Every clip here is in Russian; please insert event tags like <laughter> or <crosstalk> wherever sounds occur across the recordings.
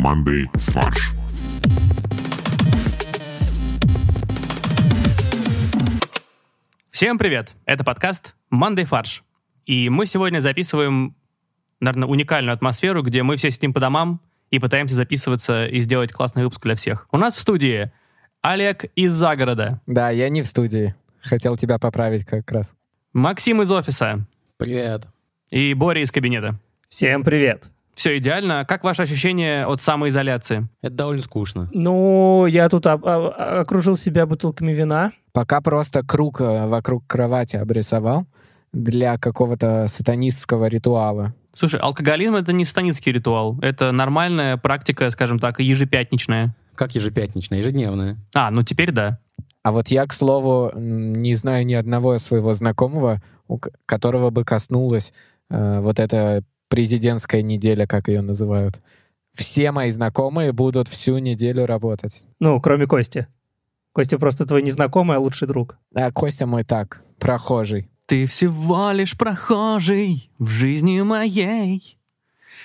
командой «Фарш». Всем привет! Это подкаст «Мандай фарш». И мы сегодня записываем, наверное, уникальную атмосферу, где мы все сидим по домам и пытаемся записываться и сделать классный выпуск для всех. У нас в студии Олег из загорода. Да, я не в студии. Хотел тебя поправить как раз. Максим из офиса. Привет. И Боря из кабинета. Всем привет все идеально. Как ваше ощущение от самоизоляции? Это довольно скучно. Ну, я тут окружил себя бутылками вина. Пока просто круг э, вокруг кровати обрисовал для какого-то сатанистского ритуала. Слушай, алкоголизм — это не сатанинский ритуал. Это нормальная практика, скажем так, ежепятничная. Как ежепятничная? Ежедневная. А, ну теперь да. А вот я, к слову, не знаю ни одного своего знакомого, у которого бы коснулась э, вот эта президентская неделя, как ее называют. Все мои знакомые будут всю неделю работать. Ну, кроме Кости. Костя просто твой незнакомый, а лучший друг. А Костя мой так, прохожий. Ты всего лишь прохожий в жизни моей.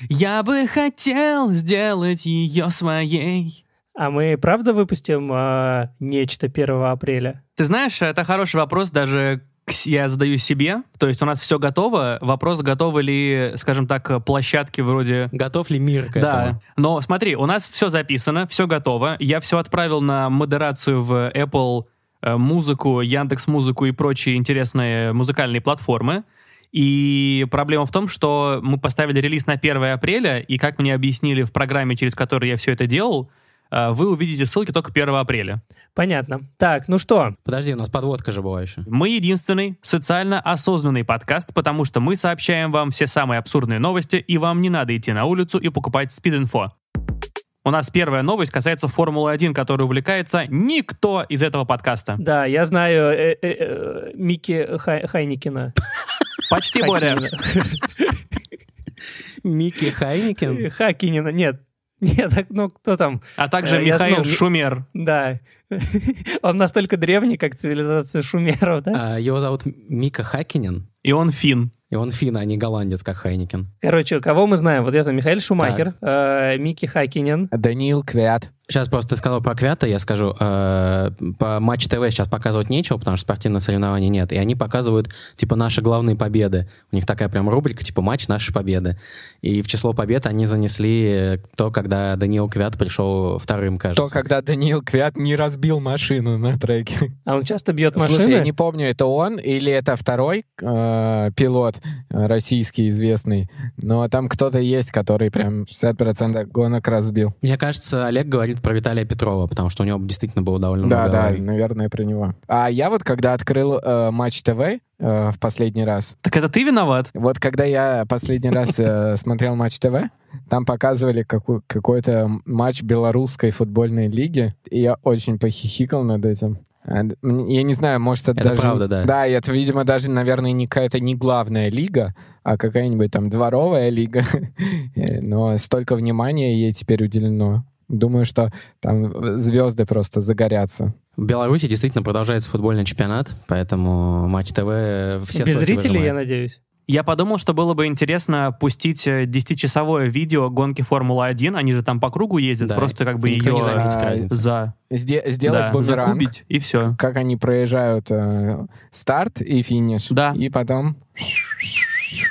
Я бы хотел сделать ее своей. А мы правда выпустим э, нечто 1 апреля? Ты знаешь, это хороший вопрос даже я задаю себе. То есть у нас все готово. Вопрос, готовы ли, скажем так, площадки вроде... Готов ли мир к да. этому? Но смотри, у нас все записано, все готово. Я все отправил на модерацию в Apple э, музыку, Яндекс Музыку и прочие интересные музыкальные платформы. И проблема в том, что мы поставили релиз на 1 апреля, и как мне объяснили в программе, через которую я все это делал, Э, вы увидите ссылки только 1 апреля. Понятно. Так, ну что? Подожди, у нас подводка же была еще. Мы единственный социально осознанный подкаст, потому что мы сообщаем вам все самые абсурдные новости, и вам не надо идти на улицу и покупать спид-инфо. У нас первая новость касается Формулы-1, которой увлекается никто из этого подкаста. Да, я знаю э -э, э Микки Хайникина. <laughs> Почти более. Микки Хайникин? Хакинина, нет, нет, <laughs> так, ну кто там? А также э, Михаил ну, Шумер. Да, <laughs> Он настолько древний, как цивилизация шумеров, да? А, его зовут Мика Хакинин. И он фин. И он фин, а не голландец, как Хайникин. Короче, кого мы знаем? Вот я знаю, Михаил Шумахер, Мики э, Микки Хакинин. Даниил Квят. Сейчас просто ты сказал про Квята, я скажу. Э, по Матч ТВ сейчас показывать нечего, потому что спортивных соревнований нет. И они показывают, типа, наши главные победы. У них такая прям рубрика, типа, матч наши победы. И в число побед они занесли то, когда Даниил Квят пришел вторым, кажется. То, когда Даниил Квят не раз разбил машину на треке. А он часто бьет машины? Слушай, я не помню, это он или это второй э, пилот э, российский известный, но там кто-то есть, который прям 60% гонок разбил. Мне кажется, Олег говорит про Виталия Петрова, потому что у него действительно было довольно да, много Да, да, наверное, про него. А я вот когда открыл э, Матч ТВ, Э, в последний раз. Так это ты виноват. Вот когда я последний раз э, <laughs> смотрел Матч ТВ, там показывали какой-то матч белорусской футбольной лиги, и я очень похихикал над этим. А, я не знаю, может, это, это даже... правда, да. Да, это, видимо, даже, наверное, не какая-то не главная лига, а какая-нибудь там дворовая лига. <laughs> Э, но столько внимания ей теперь уделено. Думаю, что там э, звезды просто загорятся. В Беларуси действительно продолжается футбольный чемпионат, поэтому Матч ТВ э, все Без зрителей, выжимает. я надеюсь. Я подумал, что было бы интересно пустить 10-часовое э, видео гонки Формулы-1, они же там по кругу ездят, да, просто как бы ее не заметит, а, за... Сде- сделать да, бумеранг, закубить, и все. Как они проезжают э, старт и финиш, да. и потом...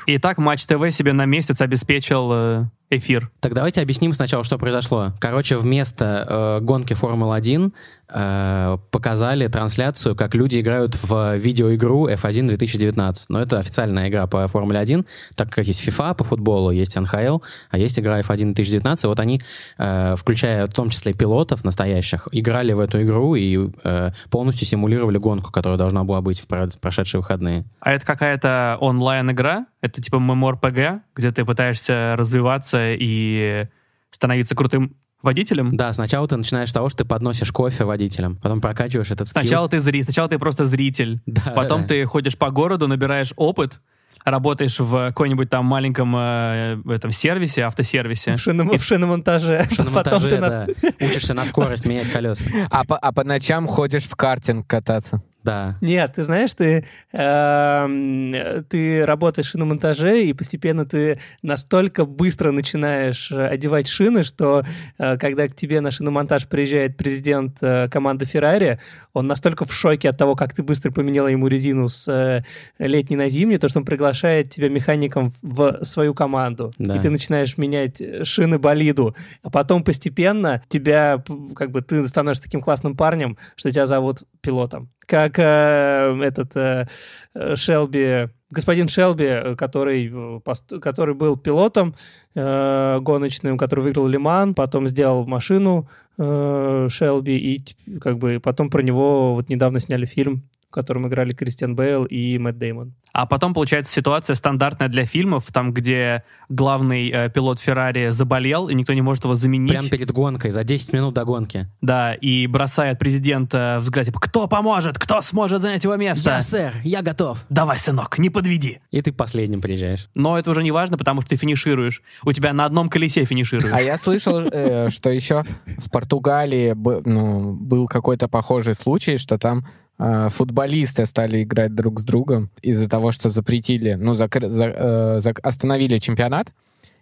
И так Матч ТВ себе на месяц обеспечил э, эфир. Так давайте объясним сначала, что произошло. Короче, вместо э, гонки Формулы-1 э, показали трансляцию, как люди играют в видеоигру F1 2019. Но это официальная игра по Формуле-1, так как есть FIFA по футболу, есть NHL, а есть игра F1 2019. И вот они, э, включая в том числе пилотов настоящих, играли в эту игру и э, полностью симулировали гонку, которая должна была быть в прошедшие выходные. А это какая-то онлайн-игра? Это типа MMORPG, где ты пытаешься развиваться и становиться крутым водителем. Да, сначала ты начинаешь с того, что ты подносишь кофе водителям, потом прокачиваешь этот скилл. Сначала ты зритель, сначала ты просто зритель, да, потом да. ты ходишь по городу, набираешь опыт, работаешь в какой-нибудь там маленьком э, этом сервисе, автосервисе. В, шином, и... в шиномонтаже. В шиномонтаже, Потом ты да. нас... Учишься на скорость менять колеса. А по, а по ночам ходишь в картинг кататься. Да. Нет, ты знаешь, ты, эм, э, ты работаешь на монтаже и постепенно ты настолько быстро начинаешь э, одевать шины, что э, когда к тебе на шиномонтаж приезжает президент э, команды Феррари, он настолько в шоке от того, как ты быстро поменяла ему резину с э, летней на зимнюю, то, что он приглашает тебя механиком в, в свою команду. Да. И ты начинаешь менять э, шины болиду. А потом постепенно тебя, как бы, ты становишься таким классным парнем, что тебя зовут пилотом как э, этот э, э Шелби, господин Шелби, э, который, э, который был пилотом э, гоночным, который выиграл Лиман, потом сделал машину э, Шелби, и как бы потом про него вот недавно сняли фильм, в котором играли Кристиан Бейл и Мэтт Деймон. А потом, получается, ситуация стандартная для фильмов, там, где главный э, пилот Феррари заболел, и никто не может его заменить. Прямо перед гонкой, за 10 минут до гонки. Да, и бросает президента э, взгляд, типа, кто поможет, кто сможет занять его место? Я, сэр, я готов. Давай, сынок, не подведи. И ты последним приезжаешь. Но это уже не важно, потому что ты финишируешь. У тебя на одном колесе финишируешь. А я слышал, э, что еще в Португалии ну, был какой-то похожий случай, что там Э, футболисты стали играть друг с другом из-за того, что запретили, ну, закр- за, э, зак- остановили чемпионат,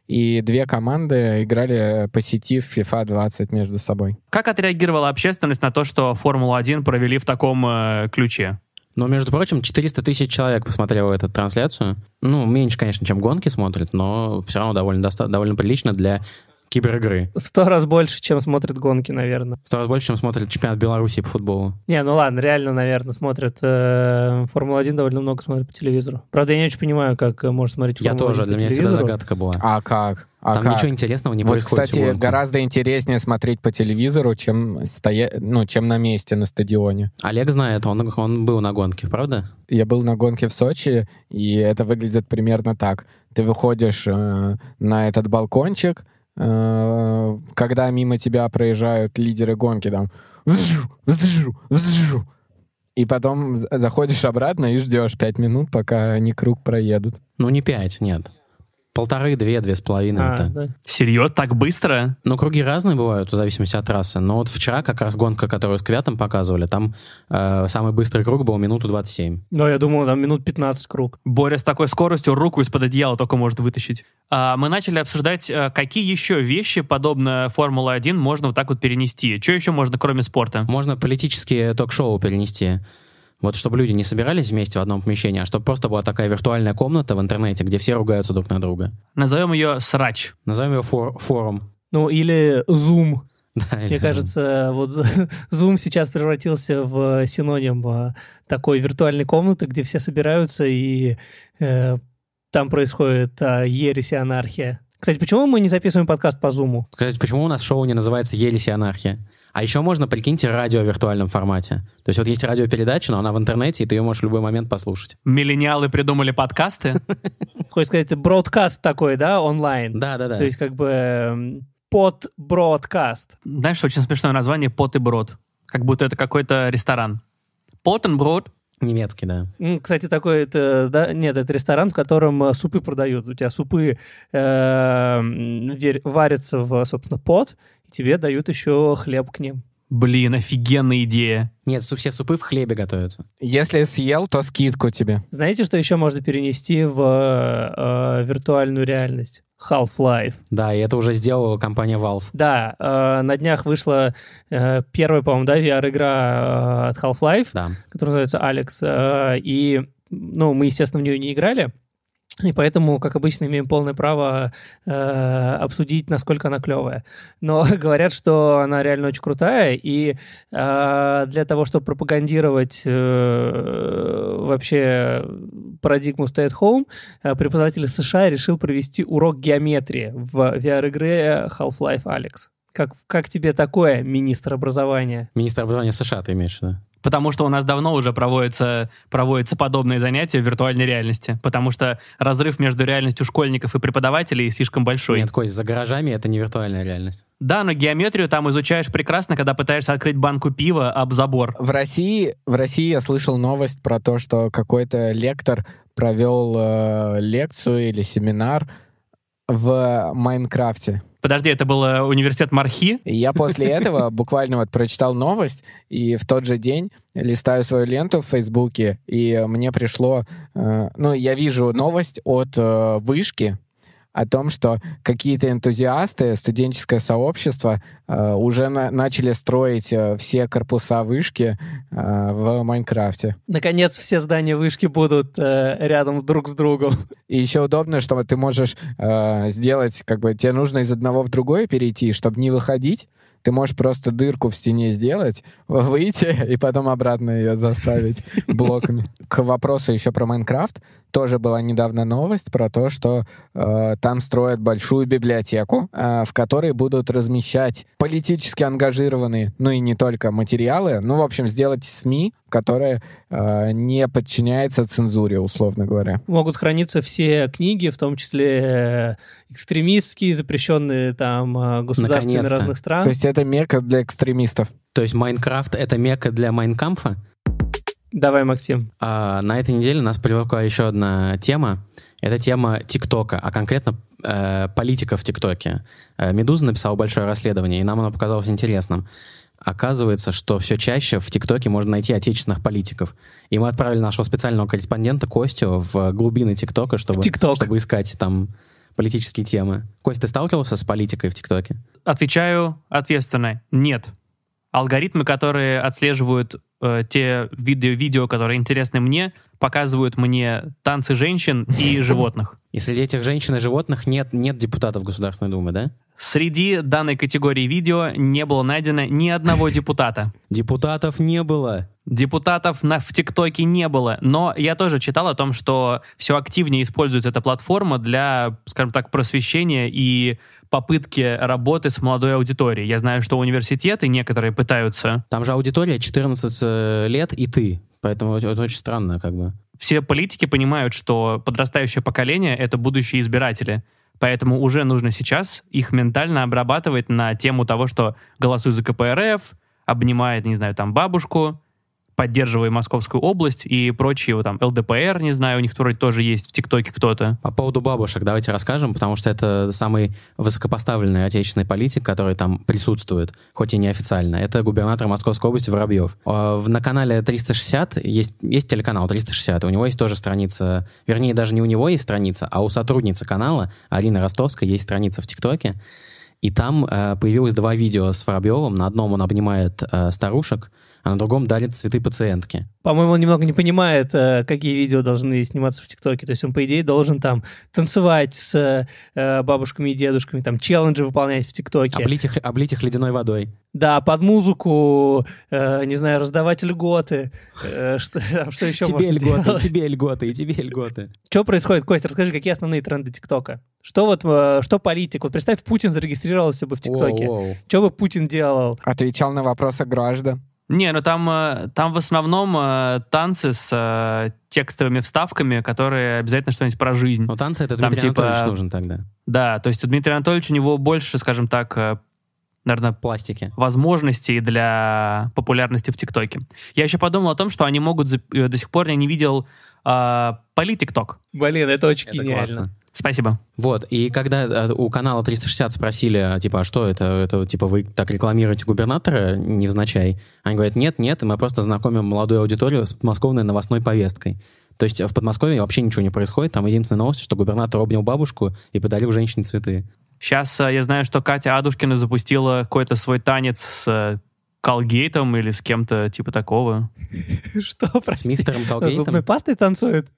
и две команды играли, э, по сети в FIFA 20 между собой. Как отреагировала общественность на то, что Формулу-1 провели в таком э, ключе? Но, ну, между прочим, 400 тысяч человек посмотрело эту трансляцию. Ну, меньше, конечно, чем гонки смотрят, но все равно довольно, доста- довольно прилично для киберигры. В сто раз больше, чем смотрят гонки, наверное. В сто раз больше, чем смотрят чемпионат Беларуси по футболу. Не, ну ладно, реально, наверное, смотрят. Э, Формула-1 довольно много смотрят по телевизору. Правда, я не очень понимаю, как э, можно смотреть Формулу-1 Я тоже, для меня всегда загадка была. А как? А Там как? ничего интересного не вот, происходит. Кстати, гораздо интереснее смотреть по телевизору, чем стоя... ну, чем на месте на стадионе. Олег знает, он, он был на гонке, правда? Я был на гонке в Сочи, и это выглядит примерно так. Ты выходишь э, на этот балкончик, Э, когда мимо тебя проезжают лидеры гонки, там, и потом заходишь обратно и ждешь пять минут, пока они круг проедут. Ну, не пять, нет. Полторы, две, две с половиной. А, так. Да. Серьезно? Так быстро? Ну, круги разные бывают, в зависимости от трассы. Но вот вчера как раз гонка, которую с Квятом показывали, там э, самый быстрый круг был минуту 27. Ну я думал, там минут 15 круг. Боря с такой скоростью руку из-под одеяла только может вытащить. А, мы начали обсуждать, э, какие еще вещи, подобно формула 1 можно вот так вот перенести. Что еще можно, кроме спорта? Можно политические ток-шоу перенести. Вот чтобы люди не собирались вместе в одном помещении, а чтобы просто была такая виртуальная комната в интернете, где все ругаются друг на друга. Назовем ее срач. Назовем ее фор форум. Ну, или Zoom. <laughs> Да, Мне кажется, вот Zoom <laughs> сейчас превратился в э, синоним э, такой виртуальной комнаты, где все собираются и э, там происходит э, ересь и анархия. Кстати, почему мы не записываем подкаст по Зуму? Кстати, почему у нас шоу не называется «Ересь и анархия»? А еще можно, прикиньте, радио в виртуальном формате. То есть вот есть радиопередача, но она в интернете, и ты ее можешь в любой момент послушать. Миллениалы придумали подкасты? <laughs> Хочешь сказать, бродкаст такой, да, онлайн? Да-да-да. То есть как бы эм, под бродкаст. Знаешь, очень смешное название «Пот и брод». Как будто это какой-то ресторан. «Пот и брод» Немецкий, да. Кстати, такой это, да, нет, это ресторан, в котором э, супы продают. У тебя супы э, варятся в, собственно, пот, тебе дают еще хлеб к ним. Блин, офигенная идея. Нет, все супы в хлебе готовятся. Если съел, то скидку тебе. Знаете, что еще можно перенести в э, э, виртуальную реальность? Half-Life. Да, и это уже сделала компания Valve. Да, э, на днях вышла э, первая, по-моему, да, VR-игра э, от Half-Life, да. которая называется Alex. Э, и, ну, мы, естественно, в нее не играли, и поэтому, как обычно, имеем полное право э, обсудить, насколько она клевая. Но <laughs> говорят, что она реально очень крутая, и э, для того, чтобы пропагандировать э, вообще парадигму Stay at Home, э, преподаватель США решил провести урок геометрии в VR-игре Half-Life Alex. Как, как тебе такое, министр образования? Министр образования США, ты имеешь в виду? Потому что у нас давно уже проводятся, проводятся подобные занятия в виртуальной реальности. Потому что разрыв между реальностью школьников и преподавателей слишком большой. Нет, Кость, за гаражами это не виртуальная реальность. Да, но геометрию там изучаешь прекрасно, когда пытаешься открыть банку пива об забор. В России, в России я слышал новость про то, что какой-то лектор провел э, лекцию или семинар в Майнкрафте. Подожди, это был э, университет Мархи? Я после этого <laughs> буквально вот прочитал новость, и в тот же день листаю свою ленту в Фейсбуке, и мне пришло... Э, ну, я вижу новость от э, вышки, о том, что какие-то энтузиасты, студенческое сообщество э, уже на начали строить э, все корпуса вышки э, в Майнкрафте. Наконец все здания вышки будут э, рядом друг с другом. И еще удобно, что ты можешь э, сделать, как бы тебе нужно из одного в другое перейти, чтобы не выходить. Ты можешь просто дырку в стене сделать, <laughs> выйти и потом обратно ее заставить <laughs> блоками. К вопросу еще про Майнкрафт тоже была недавно новость про то, что э, там строят большую библиотеку, э, в которой будут размещать политически ангажированные, ну и не только материалы, ну, в общем, сделать СМИ, которые э, не подчиняется цензуре, условно говоря. Могут храниться все книги, в том числе э, экстремистские, запрещенные там э, государствами разных стран. То есть это мека для экстремистов. То есть Майнкрафт — это мека для Майнкамфа? Давай, Максим. А, на этой неделе нас привлекла еще одна тема. Это тема ТикТока, а конкретно э, политика в ТикТоке. Э, Медуза написала большое расследование, и нам оно показалось интересным. Оказывается, что все чаще в ТикТоке можно найти отечественных политиков. И мы отправили нашего специального корреспондента Костю в глубины ТикТока, чтобы, чтобы искать там политические темы. Костя, ты сталкивался с политикой в ТикТоке? Отвечаю ответственно. Нет. Алгоритмы, которые отслеживают э, те виды видео, которые интересны мне, показывают мне танцы женщин и <laughs> животных. И среди этих женщин и животных нет, нет депутатов Государственной Думы, да? Среди данной категории видео не было найдено ни одного <laughs> депутата. Депутатов не было. Депутатов на, в ТикТоке не было. Но я тоже читал о том, что все активнее используется эта платформа для, скажем так, просвещения и попытки работы с молодой аудиторией. Я знаю, что университеты некоторые пытаются. Там же аудитория 14 э, лет и ты. Поэтому это очень странно, как бы. Все политики понимают, что подрастающее поколение — это будущие избиратели. Поэтому уже нужно сейчас их ментально обрабатывать на тему того, что голосуй за КПРФ, обнимает, не знаю, там бабушку, поддерживая Московскую область и прочие, вот, там, ЛДПР, не знаю, у них вроде тоже есть в ТикТоке кто-то. По поводу бабушек давайте расскажем, потому что это самый высокопоставленный отечественный политик, который там присутствует, хоть и неофициально. Это губернатор Московской области Воробьев. А, на канале 360 есть, есть телеканал 360, у него есть тоже страница, вернее, даже не у него есть страница, а у сотрудницы канала Алины Ростовской есть страница в ТикТоке, и там э, появилось два видео с Воробьевым. На одном он обнимает э, старушек, а на другом дарит цветы пациентке. По-моему, он немного не понимает, э, какие видео должны сниматься в ТикТоке. То есть он, по идее, должен там танцевать с э, бабушками и дедушками, там челленджи выполнять в ТикТоке. Облить их, облить их ледяной водой. Да, под музыку, э, не знаю, раздавать льготы. что, что еще тебе льготы, Тебе льготы, и тебе льготы. Что происходит, Костя? Расскажи, какие основные тренды ТикТока? Что вот, что политик? Вот представь, Путин зарегистрировался бы в ТикТоке. Что бы Путин делал? Отвечал на вопросы граждан. Не, ну там, э, там в основном э, танцы с э, текстовыми вставками, которые обязательно что-нибудь про жизнь. Ну танцы это Дмитрий там, типа Анатольевич типа, нужен тогда. Да, то есть у Дмитрия Анатольевича у него больше, скажем так, наверное, пластики. возможностей для популярности в ТикТоке. Я еще подумал о том, что они могут... До сих пор я не видел э, Поли Блин, это очень это гениально. Классно. Спасибо. Вот, и когда э, у канала 360 спросили, а, типа, а что это, это, типа, вы так рекламируете губернатора невзначай, они говорят, нет, нет, мы просто знакомим молодую аудиторию с подмосковной новостной повесткой. То есть э, в Подмосковье вообще ничего не происходит, там единственная новость, что губернатор обнял бабушку и подарил женщине цветы. Сейчас э, я знаю, что Катя Адушкина запустила какой-то свой танец с Колгейтом или с кем-то типа такого. <laughs> Что, прости? С мистером Колгейтом? Зубной пастой танцует?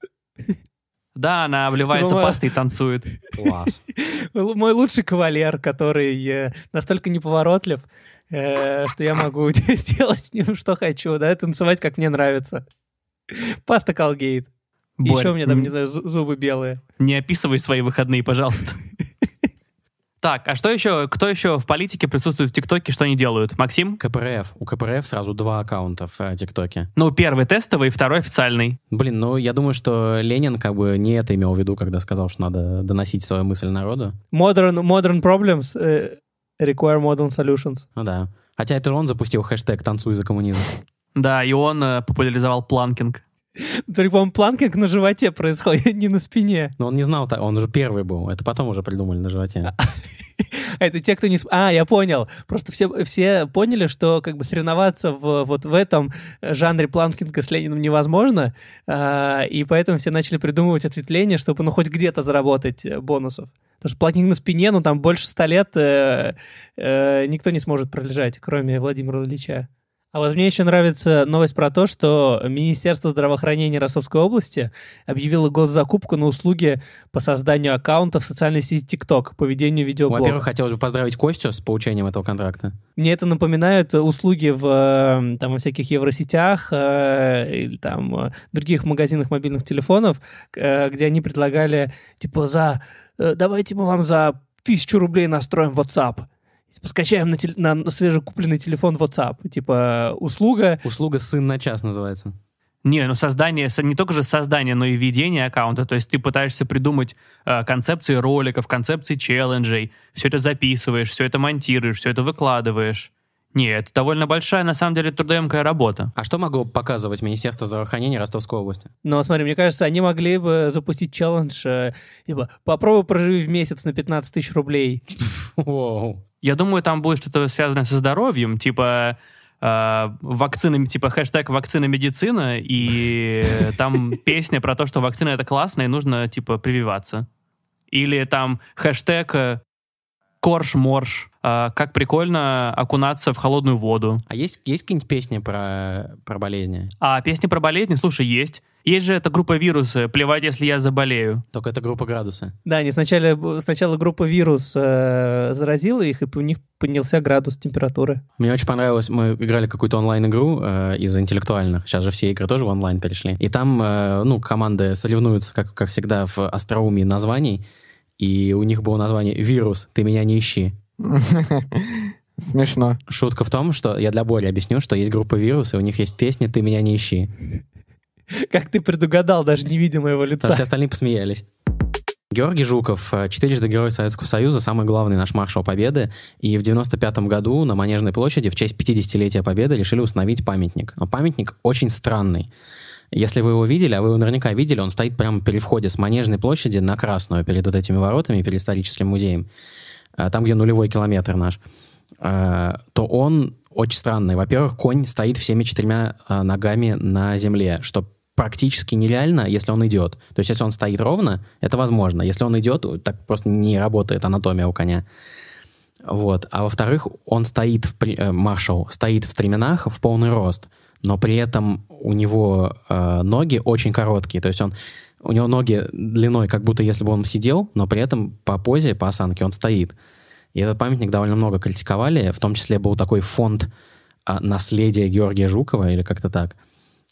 Да, она обливается ну, пастой и танцует. Класс. Мой лучший кавалер, который э, настолько неповоротлив, э, что я могу <laughs> сделать с ним что хочу, да, танцевать как мне нравится. Паста Колгейт. Еще у меня там, не знаю, зубы белые. Не описывай свои выходные, пожалуйста. <laughs> Так, а что еще, кто еще в политике присутствует в ТикТоке, что они делают? Максим? КПРФ. У КПРФ сразу два аккаунта в э, ТикТоке. Ну, первый тестовый, второй официальный. Блин, ну, я думаю, что Ленин как бы не это имел в виду, когда сказал, что надо доносить свою мысль народу. Modern, modern problems э, require modern solutions. Ну да. Хотя это он запустил хэштег «Танцуй за коммунизм». Да, и он э, популяризовал планкинг. Только, он планкинг на животе происходит, <laughs> не на спине. Но он не знал, он уже первый был. Это потом уже придумали на животе. А <laughs> Это те, кто не... А, я понял. Просто все, все поняли, что как бы соревноваться в, вот в этом э, жанре планкинга с Лениным невозможно, э, и поэтому все начали придумывать ответвления, чтобы ну хоть где-то заработать э, бонусов. Потому что планкинг на спине, ну там больше ста лет э, э, никто не сможет пролежать, кроме Владимира Ильича. А вот мне еще нравится новость про то, что Министерство здравоохранения Ростовской области объявило госзакупку на услуги по созданию аккаунта в социальной сети TikTok по ведению видеоблога. Во-первых, хотелось бы поздравить Костю с получением этого контракта. Мне это напоминает услуги в э, там, во всяких евросетях э, или там э, других магазинах мобильных телефонов, э, где они предлагали, типа, за... Э, давайте мы вам за тысячу рублей настроим WhatsApp типа, скачаем на, тел- на свежекупленный телефон WhatsApp. Типа, услуга... Услуга «сын на час» называется. Не, ну создание, не только же создание, но и ведение аккаунта. То есть ты пытаешься придумать э, концепции роликов, концепции челленджей, все это записываешь, все это монтируешь, все это выкладываешь. Нет, это довольно большая, на самом деле, трудоемкая работа. А что могло показывать Министерство здравоохранения Ростовской области? Ну, смотри, мне кажется, они могли бы запустить челлендж, э, типа, попробуй проживи в месяц на 15 тысяч рублей. Воу. Я думаю, там будет что-то связанное со здоровьем, типа э, вакцинами, типа хэштег вакцина медицина, и <laughs> там песня про то, что вакцина это классно, и нужно, типа, прививаться. Или там хэштег э, корж-морж, э, как прикольно окунаться в холодную воду. А есть, есть какие-нибудь песни про, про болезни? А, песни про болезни, слушай, есть. Есть же эта группа вируса, плевать, если я заболею. Только это группа градуса. Да, они сначала, сначала группа вирус э, заразила их, и у них поднялся градус температуры. Мне очень понравилось, мы играли какую-то онлайн-игру э, из интеллектуальных, сейчас же все игры тоже в онлайн перешли, и там, э, ну, команды соревнуются, как, как всегда, в остроумии названий, и у них было название «Вирус, ты меня не ищи». <laughs> Смешно. Шутка в том, что я для боли объясню, что есть группа «Вирус», и у них есть песня «Ты меня не ищи». <laughs> Как ты предугадал, даже не видя моего лица. все остальные посмеялись. Георгий Жуков, э, четырежды Герой Советского Союза, самый главный наш маршал Победы. И в 95 году на Манежной площади в честь 50-летия Победы решили установить памятник. Но памятник очень странный. Если вы его видели, а вы его наверняка видели, он стоит прямо при входе с Манежной площади на Красную, перед вот этими воротами, перед историческим музеем, э, там, где нулевой километр наш, э, то он очень странный. Во-первых, конь стоит всеми четырьмя ногами на земле, чтобы практически нереально, если он идет. То есть, если он стоит ровно, это возможно. Если он идет, так просто не работает анатомия у коня. Вот. А во-вторых, он стоит, в при... Э, маршал стоит в стременах в полный рост, но при этом у него э, ноги очень короткие. То есть он, у него ноги длиной, как будто если бы он сидел, но при этом по позе, по осанке он стоит. И этот памятник довольно много критиковали, в том числе был такой фонд э, а, наследия Георгия Жукова или как-то так. Э,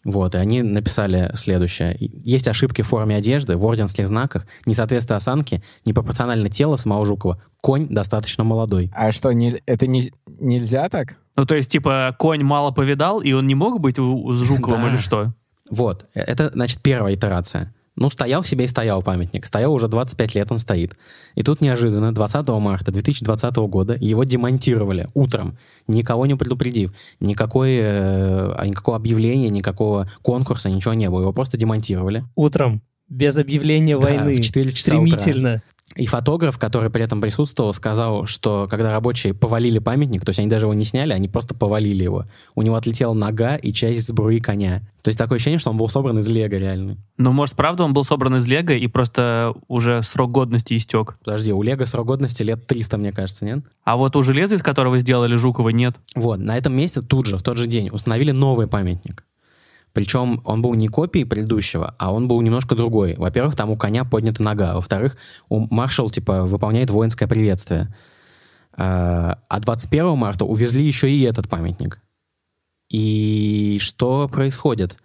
вот, и они написали следующее. Есть ошибки в форме одежды, в орденских знаках, несоответствие осанки, непропорционально тело самого Жукова. Конь достаточно молодой. А что, не, это не, нельзя так? Ну, то есть, типа, конь мало повидал, и он не мог быть с Жуковым или что? Вот, э, это, значит, первая итерация. Ну, стоял себе и стоял памятник. Стоял уже 25 лет, он стоит. И тут неожиданно 20 марта 2020 года его демонтировали утром, никого не предупредив. никакое, э, а, никакого объявления, никакого конкурса, ничего не было. Его просто демонтировали. Утром без объявления да, войны. В 4 часа Стремительно. И фотограф, который при этом присутствовал, сказал, что когда рабочие повалили памятник, то есть они даже его не сняли, они просто повалили его. У него отлетела нога и часть сбруи коня. То есть такое ощущение, что он был собран из лего реально. Ну, может, правда, он был собран из лего и просто уже срок годности истек. Подожди, у лего срок годности лет 300, мне кажется, нет? А вот у железа, из которого сделали Жукова, нет. Вот, на этом месте тут же, в тот же день, установили новый памятник. Причем он был не копией предыдущего, а он был немножко другой. Во-первых, там у коня поднята нога. Во-вторых, у маршал, типа, выполняет воинское приветствие. А 21 а марта увезли еще и этот памятник. И что происходит?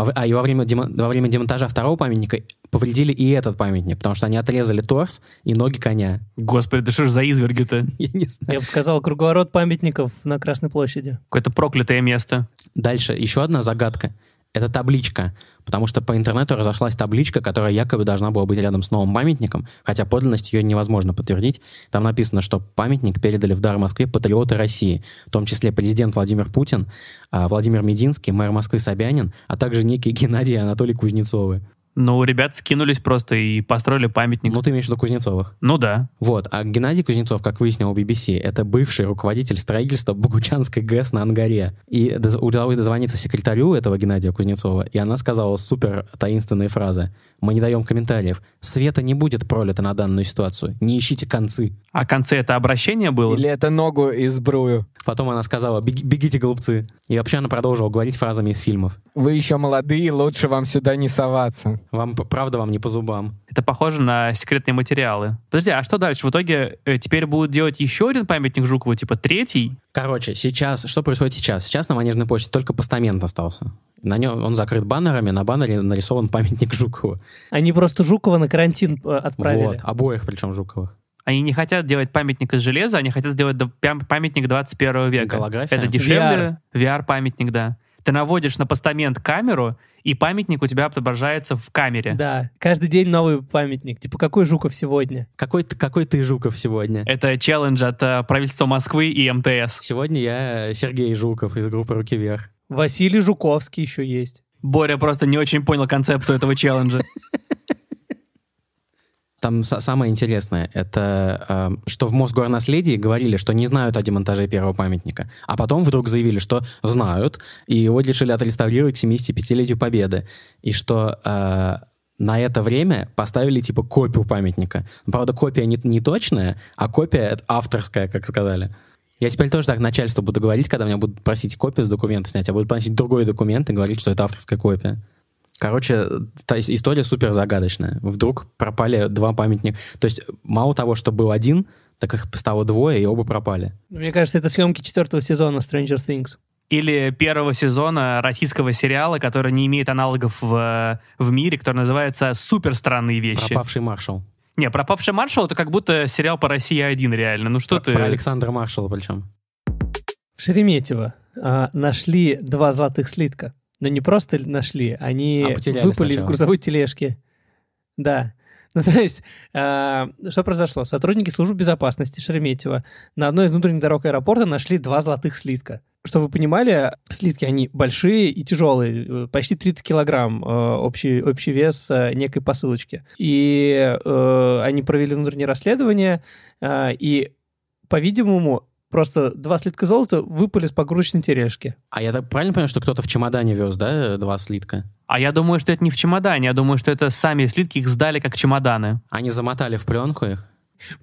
А, а и во время, демо, во время демонтажа второго памятника повредили и этот памятник, потому что они отрезали торс и ноги коня. Господи, да что ж за изверги-то? <laughs> Я не знаю. Я бы сказал, круговорот памятников на Красной площади. Какое-то проклятое место. Дальше, еще одна загадка это табличка, потому что по интернету разошлась табличка, которая якобы должна была быть рядом с новым памятником, хотя подлинность ее невозможно подтвердить. Там написано, что памятник передали в дар Москве патриоты России, в том числе президент Владимир Путин, а, Владимир Мединский, мэр Москвы Собянин, а также некий <laughs> Геннадий и Анатолий Кузнецовы. Ну, ребят скинулись просто и построили памятник. Ну, ты имеешь в виду Кузнецовых? Ну, да. Вот. А Геннадий Кузнецов, как выяснил у BBC, это бывший руководитель строительства Богучанской ГЭС на Ангаре. И удалось дозвониться секретарю этого Геннадия Кузнецова, и она сказала супер таинственные фразы. Мы не даем комментариев. Света не будет пролито на данную ситуацию. Не ищите концы. А концы это обращение было? Или это ногу из брую? Потом она сказала, Беги, бегите, голубцы. И вообще она продолжила говорить фразами из фильмов. Вы еще молодые, лучше вам сюда не соваться. Вам, правда, вам не по зубам. Это похоже на секретные материалы. Подожди, а что дальше? В итоге э, теперь будут делать еще один памятник Жукову, типа третий? Короче, сейчас, что происходит сейчас? Сейчас на Манежной площади только постамент остался. На нем он закрыт баннерами, на баннере нарисован памятник Жукову. Они просто Жукова на карантин э, отправили. Вот, обоих причем Жуковых. Они не хотят делать памятник из железа, они хотят сделать памятник 21 века. Голография? Это дешевле. VR-памятник, VR да. Ты наводишь на постамент камеру, и памятник у тебя отображается в камере. Да, каждый день новый памятник. Типа, какой Жуков сегодня? Какой, какой ты Жуков сегодня? Это челлендж от э, правительства Москвы и МТС. Сегодня я э, Сергей Жуков из группы «Руки вверх». Василий Жуковский еще есть. Боря просто не очень понял концепцию этого челленджа. <laughs> Там самое интересное, это э, что в Мосгорнаследии говорили, что не знают о демонтаже первого памятника, а потом вдруг заявили, что знают, и его решили отреставрировать 75-летию Победы, и что э, на это время поставили типа копию памятника. Ну, правда, копия не, не точная, а копия авторская, как сказали. Я теперь тоже так начальству буду говорить, когда меня будут просить копию с документа снять, а будут просить другой документ и говорить, что это авторская копия. Короче, та история супер загадочная. Вдруг пропали два памятника. То есть мало того, что был один, так их стало двое, и оба пропали. Ну, мне кажется, это съемки четвертого сезона Stranger Things. Или первого сезона российского сериала, который не имеет аналогов в, в мире, который называется «Супер странные вещи». «Пропавший маршал». Не, «Пропавший маршал» — это как будто сериал по России один реально. Ну что про, ты... Про Александра Маршала причем. В Шереметьево а, нашли два золотых слитка. Но не просто нашли, они а выпали сначала. из грузовой тележки. Да. <laughs> Ну, то есть, э, что произошло? Сотрудники службы безопасности Шереметьево на одной из внутренних дорог аэропорта нашли два золотых слитка. Чтобы вы понимали, слитки, они большие и тяжелые, э, почти 30 килограмм э, общий, общий вес э, некой посылочки. И э, они провели внутреннее расследование, э, и, по-видимому, Просто два слитка золота выпали с погрузочной тележки. А я так правильно понимаю, что кто-то в чемодане вез, да, два слитка? А я думаю, что это не в чемодане, я думаю, что это сами слитки их сдали как чемоданы. Они замотали в пленку их?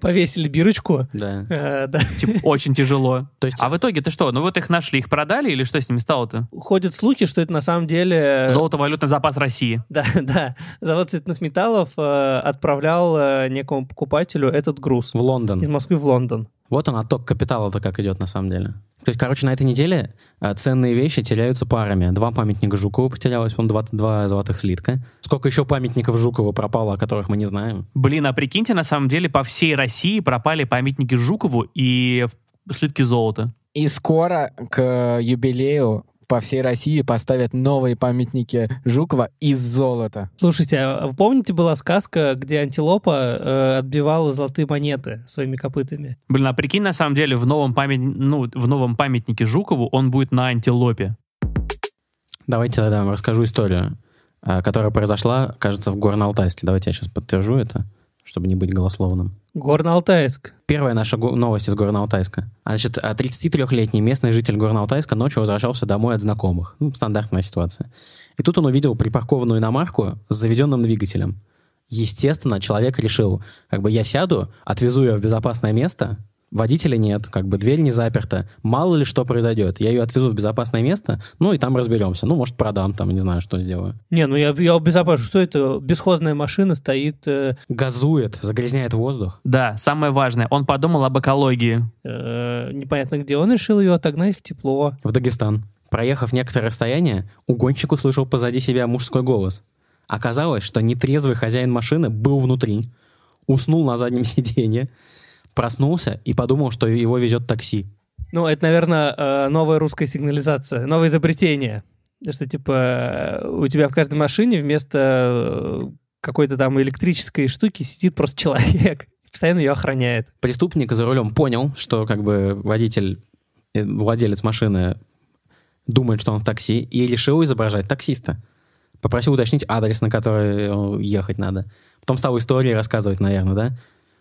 повесили бирочку. Да. Э, да. Типа, очень тяжело. То есть... А в итоге ты что? Ну вот их нашли, их продали или что с ними стало-то? Ходят слухи, что это на самом деле... Э, Золото-валютный запас России. Да, <laughs> да. Завод цветных металлов э, отправлял э, некому покупателю этот груз. В Лондон. Из Москвы в Лондон. Вот он, отток капитала-то как идет на самом деле. То есть, короче, на этой неделе э, ценные вещи теряются парами. Два памятника Жукову потерялось, он 22 золотых слитка. Сколько еще памятников Жукову пропало, о которых мы не знаем? Блин, а прикиньте, на самом деле по всей России пропали памятники Жукову и слитки золота. И скоро к юбилею по всей России поставят новые памятники Жукова из золота. Слушайте, а помните, была сказка, где антилопа э, отбивала золотые монеты своими копытами? Блин, а прикинь, на самом деле, в новом, памят... ну, в новом памятнике Жукову он будет на антилопе. Давайте тогда вам расскажу историю, э, которая произошла, кажется, в Горно-Алтайске. Давайте я сейчас подтвержу это чтобы не быть голословным. Горно-Алтайск. Первая наша новость из Горно-Алтайска. А, значит, 33-летний а местный житель Горно-Алтайска ночью возвращался домой от знакомых. Ну, стандартная ситуация. И тут он увидел припаркованную иномарку с заведенным двигателем. Естественно, человек решил, как бы я сяду, отвезу ее в безопасное место, Водителя нет, как бы дверь не заперта. Мало ли что произойдет. Я ее отвезу в безопасное место, ну и там разберемся. Ну, может, продам там, не знаю, что сделаю. Не, ну я, я безопасно Что это? Бесхозная машина стоит... Э... Газует, загрязняет воздух. Да, самое важное. Он подумал об экологии. Э, непонятно, где он решил ее отогнать в тепло. В Дагестан. Проехав некоторое расстояние, угонщик услышал позади себя мужской голос. Оказалось, что нетрезвый хозяин машины был внутри, уснул на заднем <laughs> сиденье, проснулся и подумал, что его везет такси. Ну, это, наверное, э, новая русская сигнализация, новое изобретение. Что, типа, э, у тебя в каждой машине вместо э, какой-то там электрической штуки сидит просто человек постоянно ее охраняет. Преступник за рулем понял, что как бы водитель, владелец машины думает, что он в такси, и решил изображать таксиста. Попросил уточнить адрес, на который ехать надо. Потом стал истории рассказывать, наверное, да?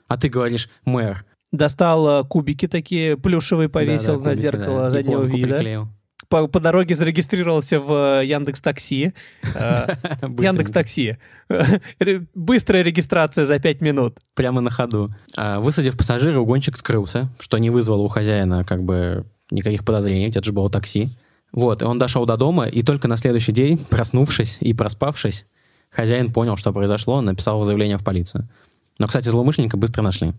а ты говоришь мэр. Достал э, кубики такие плюшевые, повесил да, да, на кубики, зеркало да. заднего Иконку вида. по, по дороге зарегистрировался в э, Яндекс Такси. <laughs> Э, Яндекс Такси. <laughs> Быстрая регистрация за 5 минут. Прямо на ходу. А, высадив пассажира, угонщик скрылся, что не вызвало у хозяина как бы никаких подозрений, это же было такси. Вот, и он дошел до дома, и только на следующий день, проснувшись и проспавшись, хозяин понял, что произошло, написал заявление в полицию. Но, кстати, злоумышленника быстро нашли.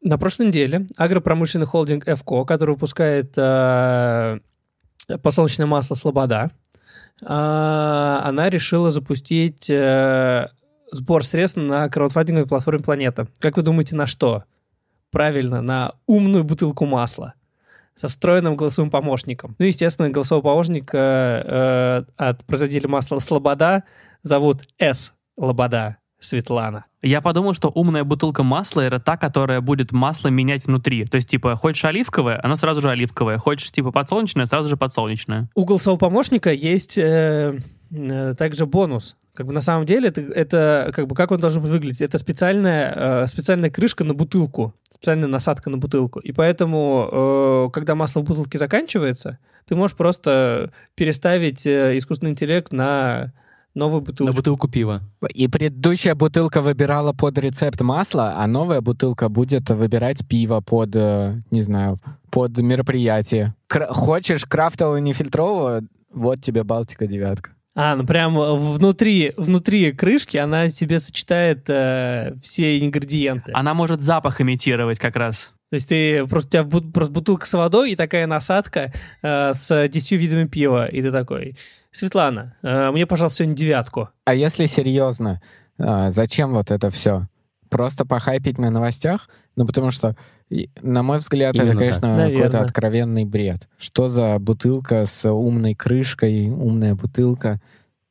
На прошлой неделе агропромышленный холдинг ФКО, который выпускает э, подсолнечное масло «Слобода», э, она решила запустить э, сбор средств на краудфандинговой платформе «Планета». Как вы думаете, на что? Правильно, на умную бутылку масла со встроенным голосовым помощником. Ну, естественно, голосовой помощник э, э от производителя масла «Слобода» зовут «С» Лобода. Светлана. Я подумал, что умная бутылка масла — это та, которая будет масло менять внутри. То есть, типа, хочешь оливковое, оно сразу же оливковое. Хочешь, типа, подсолнечное, сразу же подсолнечное. У голосового помощника есть э, э, также бонус. Как бы на самом деле это, это как бы как он должен выглядеть? Это специальная э, специальная крышка на бутылку, специальная насадка на бутылку. И поэтому, э, когда масло в бутылке заканчивается, ты можешь просто переставить э, искусственный интеллект на новую бутылку. На бутылку пива. И предыдущая бутылка выбирала под рецепт масла, а новая бутылка будет выбирать пиво под, э, не знаю, под мероприятие. Кр- хочешь крафтового нефильтрового? Вот тебе Балтика девятка. А, ну прям внутри, внутри крышки она тебе сочетает э, все ингредиенты. Она может запах имитировать как раз. То есть ты просто у тебя просто бутылка с водой и такая насадка э, с десятью видами пива. И ты такой, Светлана, э, мне, пожалуйста, сегодня девятку. А если серьезно, э, зачем вот это все? Просто похайпить на новостях? Ну, потому что, на мой взгляд, Именно это, конечно, какой-то откровенный бред. Что за бутылка с умной крышкой, умная бутылка?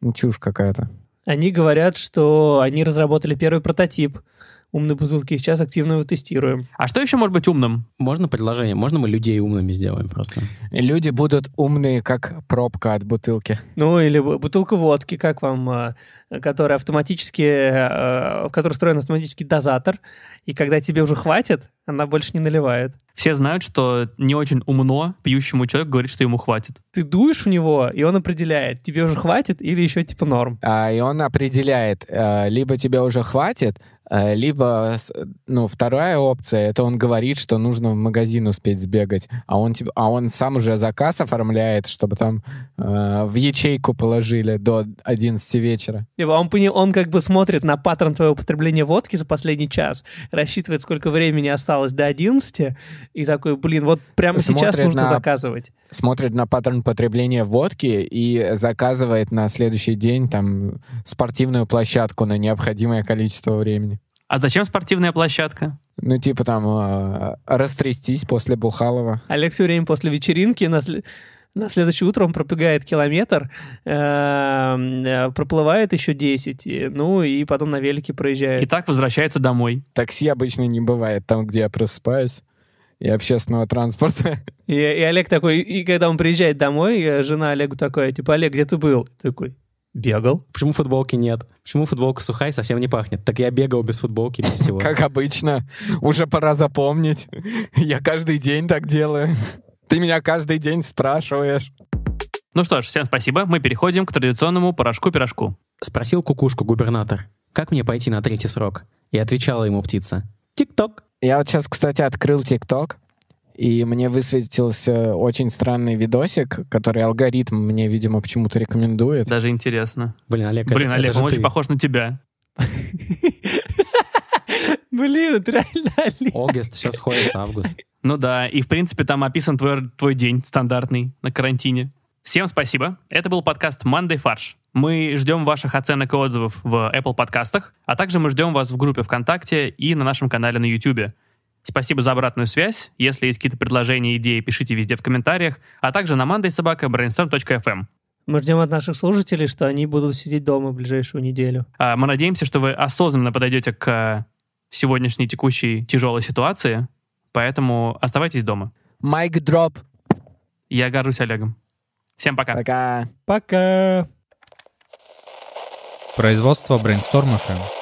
Ну, чушь какая-то. Они говорят, что они разработали первый прототип умные бутылки, сейчас активно его тестируем. А что еще может быть умным? Можно предложение? Можно мы людей умными сделаем просто? Люди будут умные, как пробка от бутылки. Ну, или бутылка водки, как вам, а, которая автоматически, а, в которой встроен автоматический дозатор, и когда тебе уже хватит, она больше не наливает. Все знают, что не очень умно пьющему человеку говорит, что ему хватит. Ты дуешь в него, и он определяет, тебе уже хватит или еще типа норм. А, и он определяет, э, либо тебе уже хватит, Э, либо, э, ну, вторая опция, это он говорит, что нужно в магазин успеть сбегать, а он, типа, а он сам уже заказ оформляет, чтобы там э, в ячейку положили до 11 вечера. Либо а он, он как бы смотрит на паттерн твоего потребления водки за последний час, рассчитывает, сколько времени осталось до 11, и такой, блин, вот прямо смотрит сейчас нужно на, заказывать. Смотрит на паттерн потребления водки и заказывает на следующий день там спортивную площадку на необходимое количество времени. А зачем спортивная площадка? Ну, типа там э, растрястись после Бухалова. Олег все время после вечеринки на, на следующее утро он пробегает километр, э, э проплывает еще 10, ну и потом на велике проезжает. И так возвращается домой. Такси обычно не бывает там, где я просыпаюсь и общественного транспорта. <laughs> И, и Олег такой, и когда он приезжает домой, э, жена Олегу такая, типа, Олег, где ты был? Такой, Бегал. Почему футболки нет? Почему футболка сухая и совсем не пахнет? Так я бегал без футболки, без <laughs> всего. Как обычно. Уже пора запомнить. <laughs> Я каждый день так делаю. Ты меня каждый день спрашиваешь. Ну что ж, всем спасибо. Мы переходим к традиционному порошку-пирожку. Спросил кукушку губернатор, как мне пойти на третий срок? И отвечала ему птица. Тик-ток. Я вот сейчас, кстати, открыл ТикТок и мне высветился очень странный видосик, который алгоритм мне, видимо, почему-то рекомендует. Даже интересно. Блин, Олег, Блин, это, Олег, это он ты. очень похож на тебя. <laughs> Блин, это реально Олег. Огест, сейчас ходит, август. Ну да, и в принципе там описан твой, твой день стандартный на карантине. Всем спасибо. Это был подкаст «Мандай фарш». Мы ждем ваших оценок и отзывов в Apple подкастах, а также мы ждем вас в группе ВКонтакте и на нашем канале на YouTube. Спасибо за обратную связь. Если есть какие-то предложения, идеи, пишите везде в комментариях, а также на mandaysobaka.brainstorm.fm. Эм. Мы ждем от наших слушателей, что они будут сидеть дома в ближайшую неделю. А, мы надеемся, что вы осознанно подойдете к э, сегодняшней текущей тяжелой ситуации, поэтому оставайтесь дома. Майк дроп. Я горжусь Олегом. Всем пока. Пока. Пока. Производство Brainstorm FM.